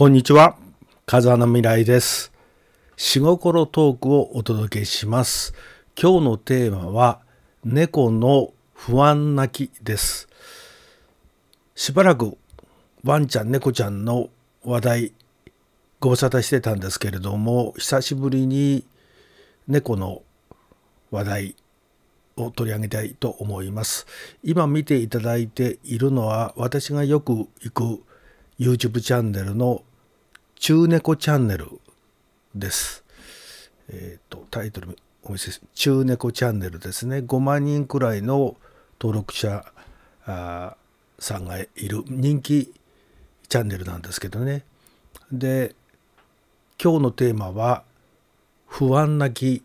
こんにちは。風穴未来です。死心トークをお届けします。今日のテーマは、猫の不安泣きです。しばらくワンちゃん、猫ちゃんの話題、ご無沙汰してたんですけれども、久しぶりに猫の話題を取り上げたいと思います。今見ていただいているのは、私がよく行く YouTube チャンネルの中猫チャンネルです。えっ、ー、と、タイトルお見せし、中猫チャンネルですね。5万人くらいの登録者あさんがいる人気チャンネルなんですけどね。で、今日のテーマは、不安な気。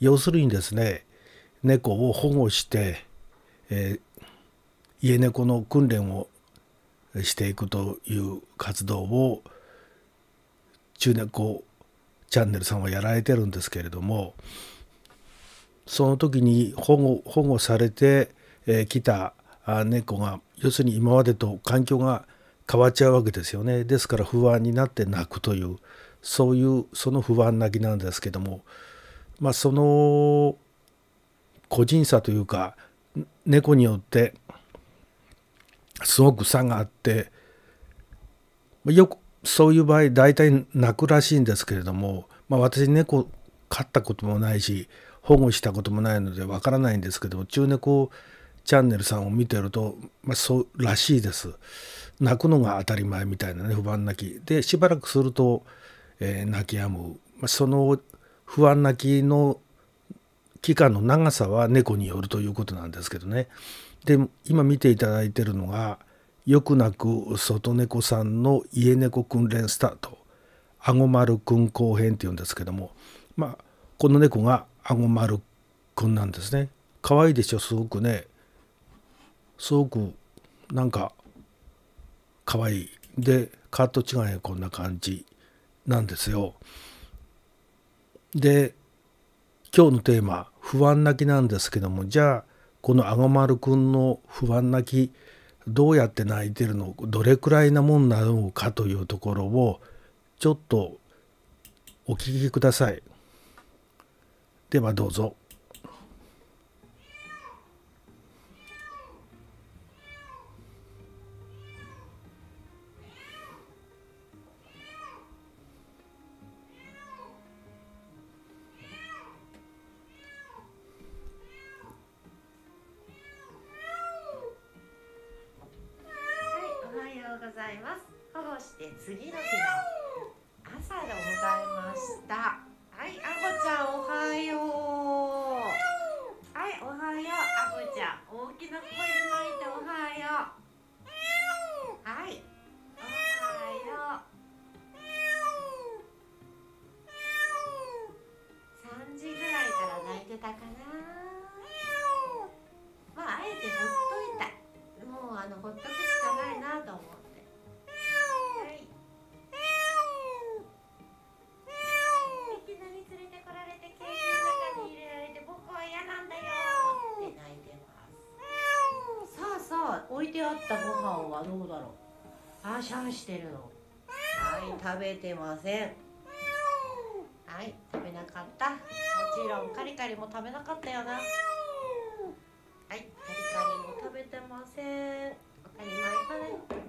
要するにですね、猫を保護して、えー、家猫の訓練をしていくという活動を中年こうチャンネルさんはやられてるんですけれどもその時に保護保護されてき、えー、た猫が要するに今までと環境が変わっちゃうわけですよねですから不安になって泣くというそういうその不安泣きなんですけどもまあその個人差というか猫によってすごく差があってよくそういう場合大体泣くらしいんですけれども、まあ、私猫飼ったこともないし保護したこともないのでわからないんですけども中猫チャンネルさんを見てると、まあ、そうらしいです泣くのが当たり前みたいなね不安泣きでしばらくすると、えー、泣き止む、まあ、その不安泣きの期間の長さは猫によるということなんですけどねで今見ていただいてるのがよくなく外猫さんの家猫訓練スタート「あご丸くん後編」っていうんですけども、まあ、この猫があご丸くんなんですね。可愛いでしょすごくねすごくなんか可愛いでカート違いこんな感じなんですよ。で今日のテーマ「不安泣き」なんですけどもじゃあこのあご丸くんの不安泣きどうやって泣いてるのどれくらいなもんなのかというところをちょっとお聞きください。ではどうぞ。ございます保護して次の日の朝ございましたはいあこちゃんったご飯はどうだろうあーシャンしてるのはい食べてませんはい食べなかったもちろんカリカリも食べなかったよなはいカリカリも食べてません当たり前だね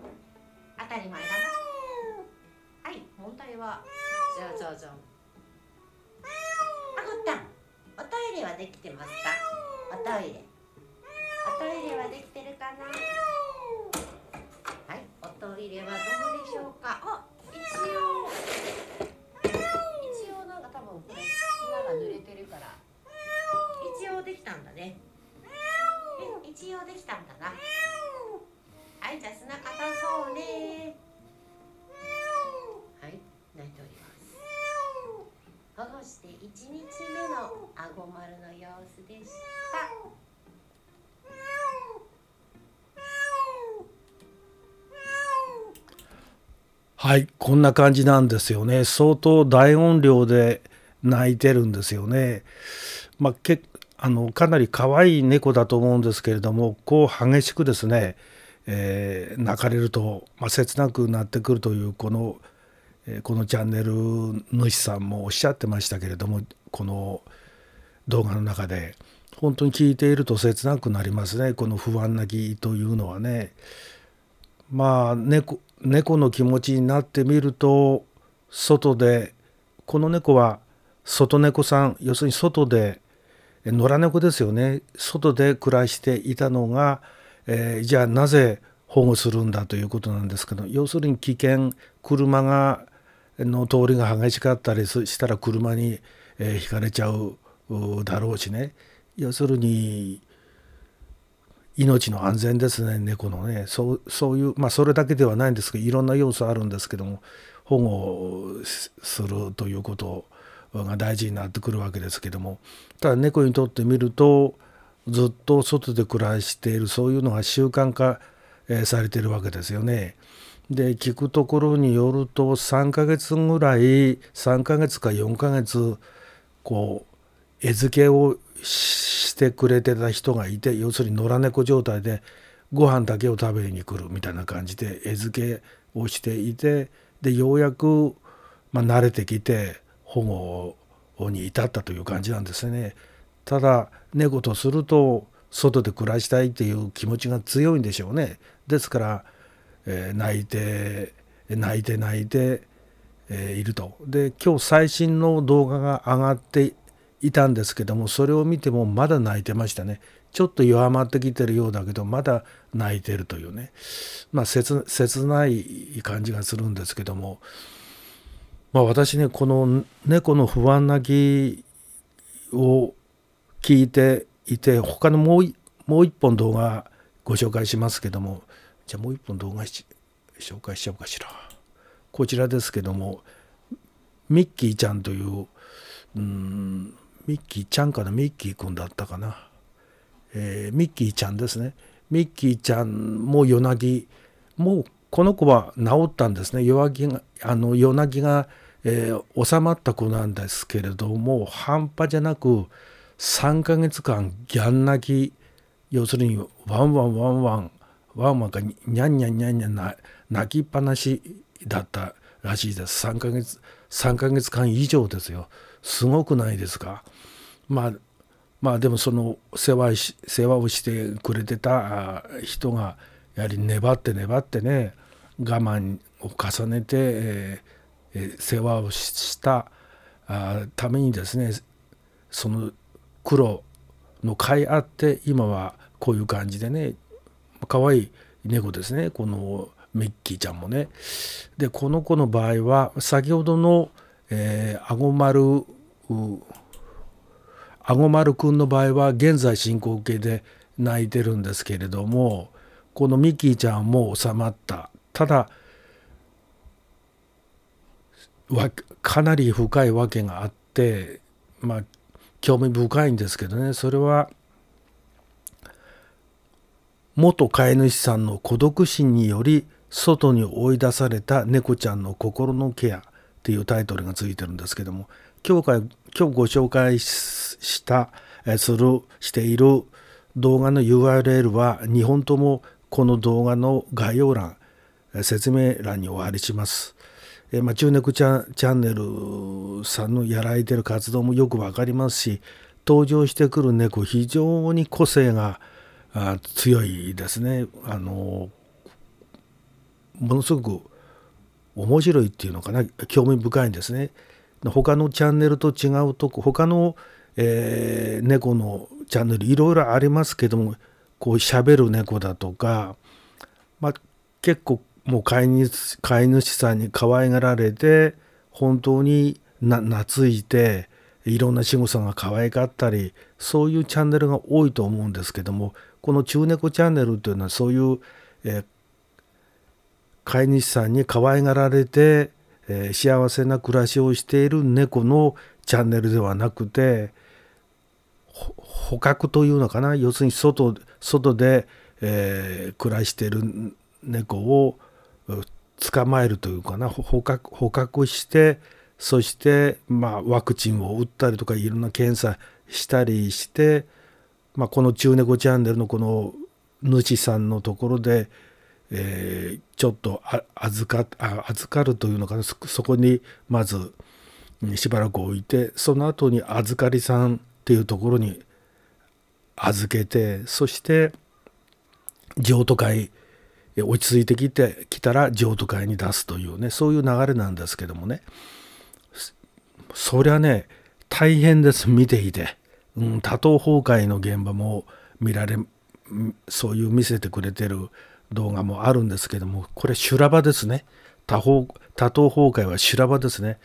当たり前だなはい問題はじゃあじゃあじゃああごたんおトイレはできてますかおトイレおトイレはできてるかな入れはどこでしょうか一応一応なんか多分これ砂が濡れてるから一応できたんだね一応できたんだなはいじゃあ砂硬そうねはい泣いております保護して一日目のあご丸の様子でしたはいこんな感じなんですよね相当大音量で泣いてるんですよね。まあ、けあのかなり可愛い猫だと思うんですけれどもこう激しくですね、えー、泣かれると、まあ、切なくなってくるというこの、えー、このチャンネル主さんもおっしゃってましたけれどもこの動画の中で本当に聞いていると切なくなりますねこの不安なきというのはね。まあ猫猫の気持ちになってみると外でこの猫は外猫さん要するに外で野良猫ですよね外で暮らしていたのが、えー、じゃあなぜ保護するんだということなんですけど要するに危険車がの通りが激しかったりしたら車に、えー、ひかれちゃうだろうしね要するに命の安全ですね猫のねそうそういうまあそれだけではないんですけどいろんな要素あるんですけども保護するということが大事になってくるわけですけどもただ猫にとってみるとずっと外で暮らしているそういうのが習慣化、えされてるわけですよね。で聞くところによると3ヶ月ぐらい3ヶ月か4ヶ月こう餌付けをしてくれてた人がいて要するに野良猫状態でご飯だけを食べに来るみたいな感じで餌付けをしていてでようやく、まあ、慣れてきて保護に至ったという感じなんですね。ただ猫とすると外で暮らしたいっていう気持ちが強いんでしょうね。ですから、えー、泣いて泣いて泣いて、えー、いると。で今日最新の動画が上がっていたんですけどもそれを見てもまだ泣いてましたねちょっと弱まってきてるようだけどまだ泣いてるというねまあ切ない感じがするんですけども、まあ、私ねこの猫の不安泣きを聞いていて他のもうもう一本動画ご紹介しますけどもじゃあもう一本動画紹介しちゃおうかしらこちらですけどもミッキーちゃんといううんミッキーちゃんかなミッキーくんだったかな、えー、ミッキーちゃんですねミッキーちゃんも夜なぎもうこの子は治ったんですね夜ぎがあの夜なぎが、えー、収まった子なんですけれども半端じゃなく3ヶ月間ギャン泣き要するにワンワンワンワンワンワンがニャンニャンニャンニャン泣きっぱなしだったらしいです3ヶ月3ヶ月間以上ですよ。すごくないですか。まあまあでもその世話世話をしてくれてた人がやはり粘って粘ってね我慢を重ねて、えー、世話をしたあためにですねその苦労の甲斐あって今はこういう感じでね可愛い猫ですねこのミッキーちゃんもね。でこの子の場合は先ほどの、えー、顎丸あごまるくんの場合は現在進行形で泣いてるんですけれどもこのミキーちゃんも収まったただかなり深いわけがあってまあ興味深いんですけどねそれは元飼い主さんの孤独心により外に追い出された猫ちゃんの心のケアっていうタイトルがついてるんですけども今日今日ご紹介した、えする、している動画の URL は2本ともこの動画の概要欄、説明欄にお貼りします。えまあ、中猫チャンネルさんのやられてる活動もよくわかりますし、登場してくる猫、非常に個性があ強いですね。あのものすごく面白いっていうのかな興味深いんですね。他のチャンネルと違うとこ他の、えー、猫のチャンネルいろいろありますけどもこう喋る猫だとか、まあ、結構もう飼い主飼い主さんに可愛がられて本当にな懐いていろんな仕草が可愛かったりそういうチャンネルが多いと思うんですけどもこの中猫チャンネルというのはそういう、えー、飼い主さんに可愛がられてえー、幸せな暮らしをしている猫のチャンネルではなくて捕獲というのかな要するに外外で、えー、暮らしている猫を捕まえるというかな捕獲捕獲してそして、まあ、ワクチンを打ったりとかいろんな検査したりして、まあ、この中猫チャンネルのこの主さんのところで、えー、ちょっと預か預かるというのかなそこにまずしばらく置いてその後に預かりさんっていうところに預けてそして譲渡会落ち着いてきてきたら譲渡会に出すというねそういう流れなんですけどもねそりゃね大変です見ていて、うん、多頭崩壊の現場も見られそういう見せてくれてる動画もあるんですけども、これ修羅場ですね。多方、多頭崩壊は修羅場ですね。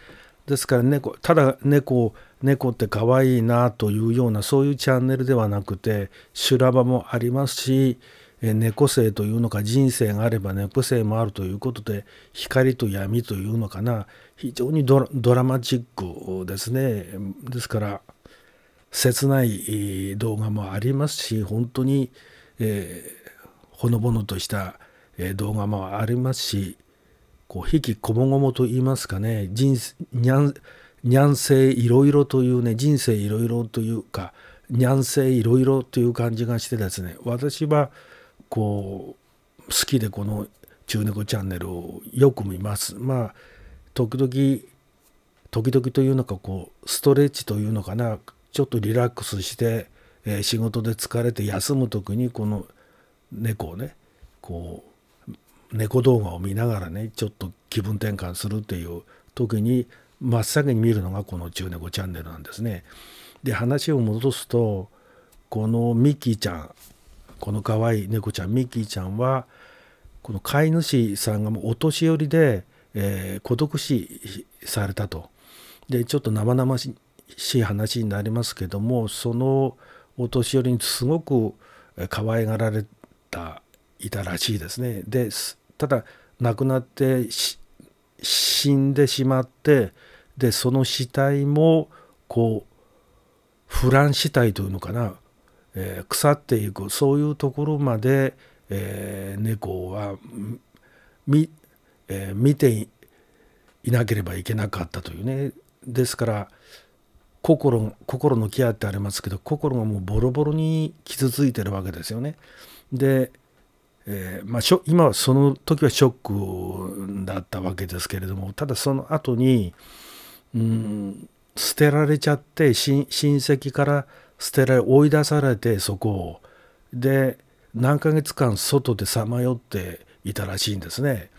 ですから猫、ただ猫、猫って可愛いなというようなそういうチャンネルではなくて修羅場もありますし猫性というのか人生があれば猫性もあるということで光と闇というのかな非常にドラマチックですねですから切ない動画もありますし本当に、えーほのぼのとした動画もありますしこう引きこもごもと言いますかね人にゃんにゃん性いろいろというね人生いろいろというかにゃん性いろいろという感じがしてですね私はこう好きでこの「中猫チャンネル」をよく見ます。まあ時々時々というのかこうストレッチというのかなちょっとリラックスして、えー、仕事で疲れて休む時にこの「猫をねこう猫動画を見ながらねちょっと気分転換するっていう時に真っ先に見るのがこの「中猫チャンネル」なんですね。で話を戻すとこのミッキーちゃんこの可愛い猫ちゃんミッキーちゃんはこの飼い主さんがもうお年寄りで、えー、孤独死されたと。でちょっと生々しい話になりますけどもそのお年寄りにすごく可愛がられたいたらしいですね。でただ亡くなって死んでしまってでその死体もこう腐乱死体というのかな、えー、腐っていくそういうところまで、えー、猫は見,、えー、見ていなければいけなかったというねですから心心のケアってありますけど心がもうボロボロに傷ついてるわけですよね。で、えー、まあ、今はその時はショックだったわけですけれどもただその後に、うん、捨てられちゃって親戚から捨てられ追い出されてそこをで何ヶ月間外でさまよっていたらしいんですね。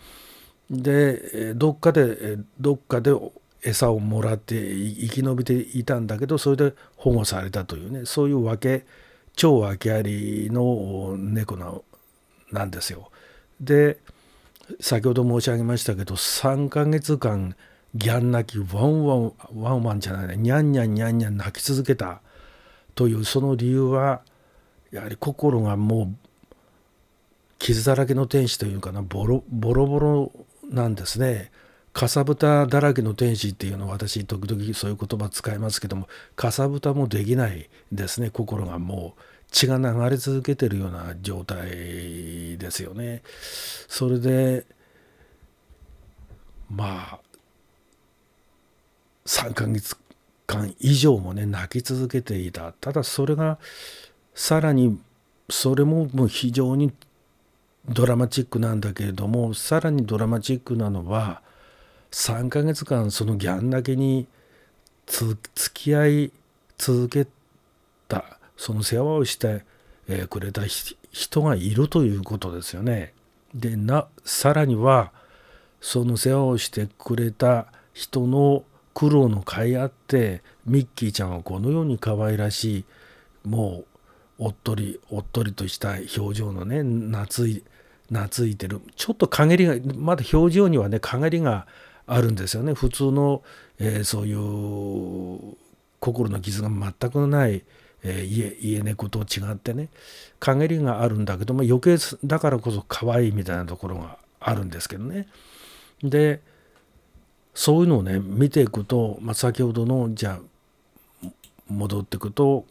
でどっかでどっかで餌をもらって生き延びていたんだけどそれで保護されたというねそういうわけ超訳ありの猫のなんですよ。で先ほど申し上げましたけど3ヶ月間ギャン泣きワンワンワンワンじゃないニャンニャンニャンニャン泣き続けたというその理由はやはり心がもう傷だらけの天使というかなボロボロボロなんですね。かさぶただらけの天使っていうのを私時々そういう言葉使いますけどもかさぶたもできないですね心がもう血が流れ続けてるような状態ですよね。それでまあ3ヶ月間以上もね泣き続けていたただそれがさらにそれももう非常にドラマチックなんだけれどもさらにドラマチックなのは3ヶ月間そのギャンだけにつ付き合い続けたその世話をして、くれた人がいるということですよね。でなさらにはその世話をしてくれた人の苦労の甲斐あってミッキーちゃんはこのように可愛らしいもうおっとりおっとりとした表情のね懐い懐いてるちょっと陰りがまだ表情にはね陰りがあるんですよね普通の、えー、そういう心の傷が全くない、えー、家家猫と違ってね陰りがあるんだけども余計だからこそ可愛いみたいなところがあるんですけどね。でそういうのをね見ていくと、まあ、先ほどのじゃあ戻っていくと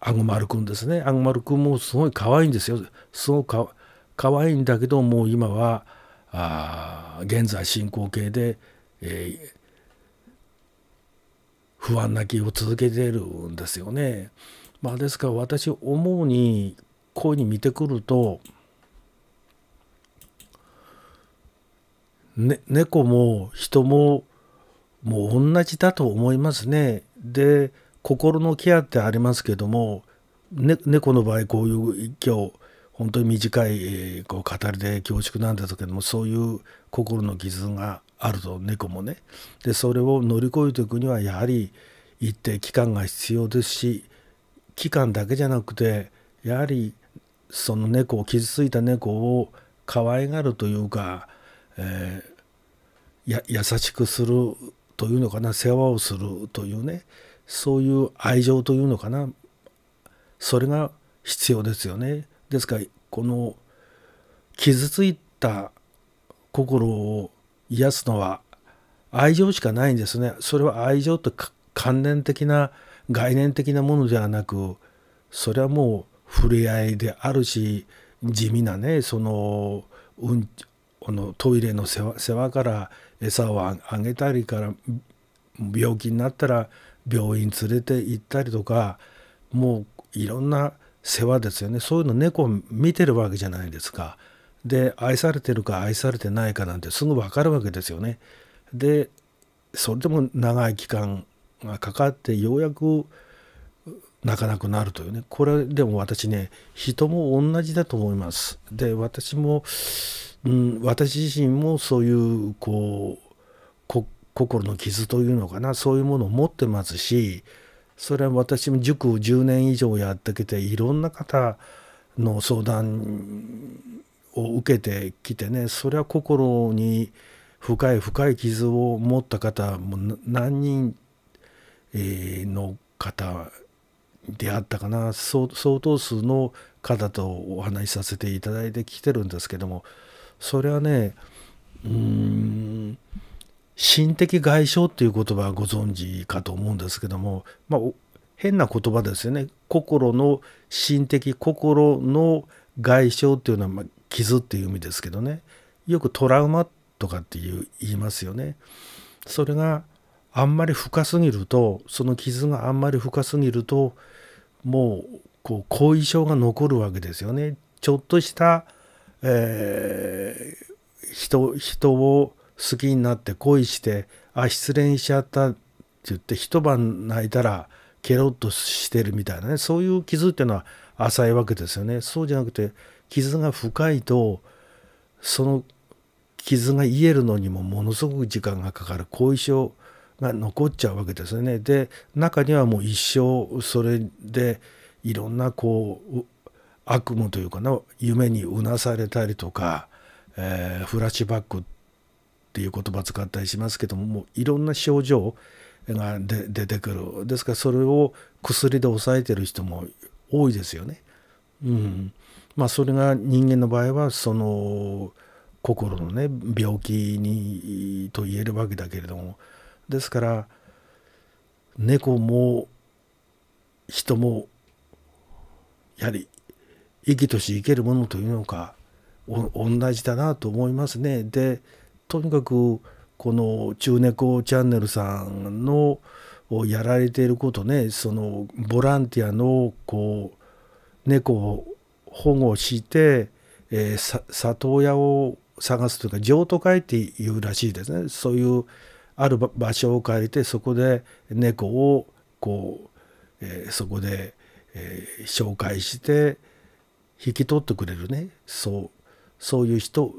あぐまるくんですねあぐまるくんもすごい可愛いんですよすごくか可愛いんだけどもう今は。あ現在進行形で、えー、不安な気を続けているんですよね。まあ、ですから私思うにこういうふうに見てくると、ね、猫も人ももう同じだと思いますね。で心のケアってありますけども、ね、猫の場合こういう今日本当に短いこう語りで恐縮なんだけどもそういう心の傷があると猫もねでそれを乗り越えていくにはやはり一定期間が必要ですし期間だけじゃなくてやはりその猫を傷ついた猫を可愛がるというか、えー、優しくするというのかな世話をするというねそういう愛情というのかなそれが必要ですよね。ですからこの傷ついた心を癒すのは愛情しかないんですねそれは愛情と観念的な概念的なものではなくそれはもう触れ合いであるし地味なねその,、うん、このトイレの世話から餌をあげたりから病気になったら病院連れて行ったりとかもういろんな世話ですよねそういうの猫見てるわけじゃないですかで愛されてるか愛されてないかなんてすぐ分かるわけですよねでそれでも長い期間がかかってようやく泣かなくなるというねこれでも私ね人も同じだと思いますで私も、うん、私自身もそういうこう心の傷というのかなそういうものを持ってますしそれは私も塾を10年以上やってきていろんな方の相談を受けてきてねそれは心に深い深い傷を持った方も何人の方であったかな相当数の方とお話しさせていただいてきてるんですけどもそれはねうん心的外傷っていう言葉はご存知かと思うんですけども、まあ、変な言葉ですよね心の心的心の外傷っていうのは、まあ、傷っていう意味ですけどねよくトラウマとかっていう言いますよね。それがあんまり深すぎるとその傷があんまり深すぎるともうこう後遺症が残るわけですよね。ちょっとした、えー、人人を好きになって恋してあ失恋しちゃったって言って一晩泣いたらケロッとしてるみたいなねそういう傷っていうのは浅いわけですよねそうじゃなくて傷が深いとその傷が癒えるのにもものすごく時間がかかる後遺症が残っちゃうわけですよね。で中にはもう一生それでいろんなこう悪夢というかな夢にうなされたりとか、えー、フラッシュバックっていう言葉使ったりしますけどももういろんな症状が出てくるですからそれを薬で抑えてる人も多いですよね。うんまあ、それが人間の場合はその心のね病気にと言えるわけだけれどもですから猫も人もやはり生きとし生けるものというのか同じだなと思いますね。でとにかくこの中猫チャンネルさんのやられていることねそのボランティアのこう猫を保護して、えー、里親を探すというか譲渡会っていうらしいですねそういうある場所を借りてそこで猫をこう、えー、そこで、えー、紹介して引き取ってくれるねそうそういう人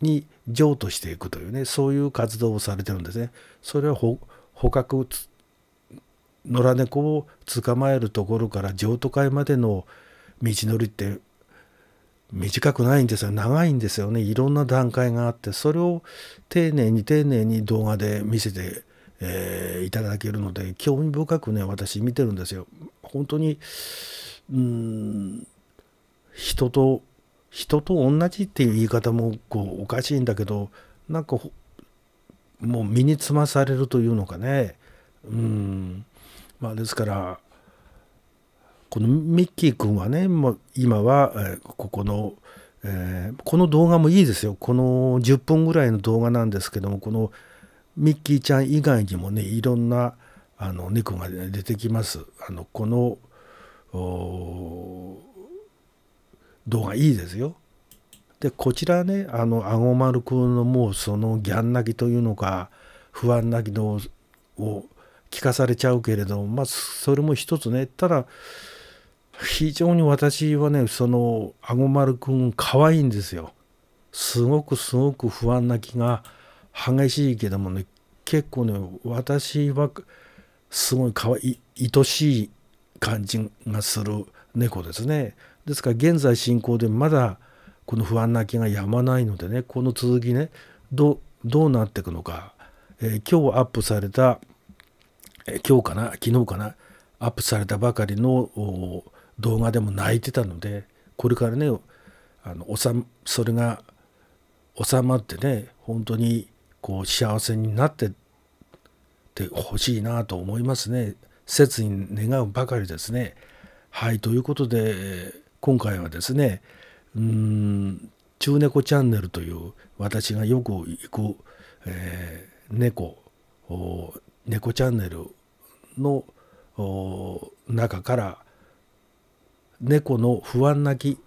に譲渡していくというねそういう活動をされてるんですね。それは捕獲野良猫を捕まえるところから譲渡会までの道のりって短くないんですよ長いんですよねいろんな段階があってそれを丁寧に丁寧に動画で見せて、えー、いただけるので興味深くね私見てるんですよ。本当にうん人と人と同じっていう言い方もこうおかしいんだけどなんかもう身につまされるというのかねうんまあですからこのミッキー君はねもう今は、ここの、えー、この動画もいいですよこの10分ぐらいの動画なんですけどもこのミッキーちゃん以外にもねいろんなあの猫が出てきます。あのこの動画いいですよ。でこちらねあのあごまるくんのもうそのギャン泣きというのか不安なきのを聞かされちゃうけれどまあそれも一つねただ非常に私はねそのあごまるくん可愛いんですよ。すごくすごく不安な気が激しいけどもね結構ね私はすごい可愛い愛しい感じがする猫ですね。ですから現在進行でまだこの不安な気がやまないのでねこの続きねどうなっていくのか、えー、今日アップされた、えー、今日かな昨日かなアップされたばかりの動画でも泣いてたのでこれからねあのそれが収まってね本当にこう幸せになってってほしいなと思いますね切に願うばかりですね。はいということで。今回はですねうん中猫チャンネルという私がよく行く、えー、猫猫チャンネルの中から猫の不安なき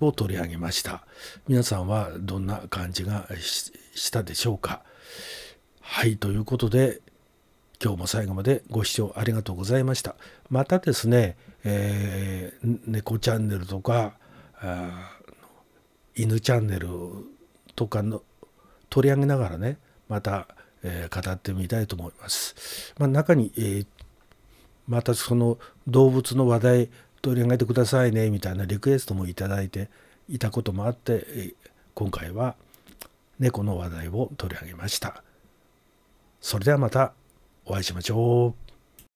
を取り上げました皆さんはどんな感じがしたでしょうかはいということで今日も最後までご視聴ありがとうございました。またですね、えー、猫チャンネルとか、犬チャンネルとかの取り上げながらね、また、えー、語ってみたいと思います。まあ、中に、えー、またその動物の話題取り上げてくださいねみたいなリクエストも頂いていたこともあって、えー、今回は猫の話題を取り上げました。それではまた。お会いしましょう。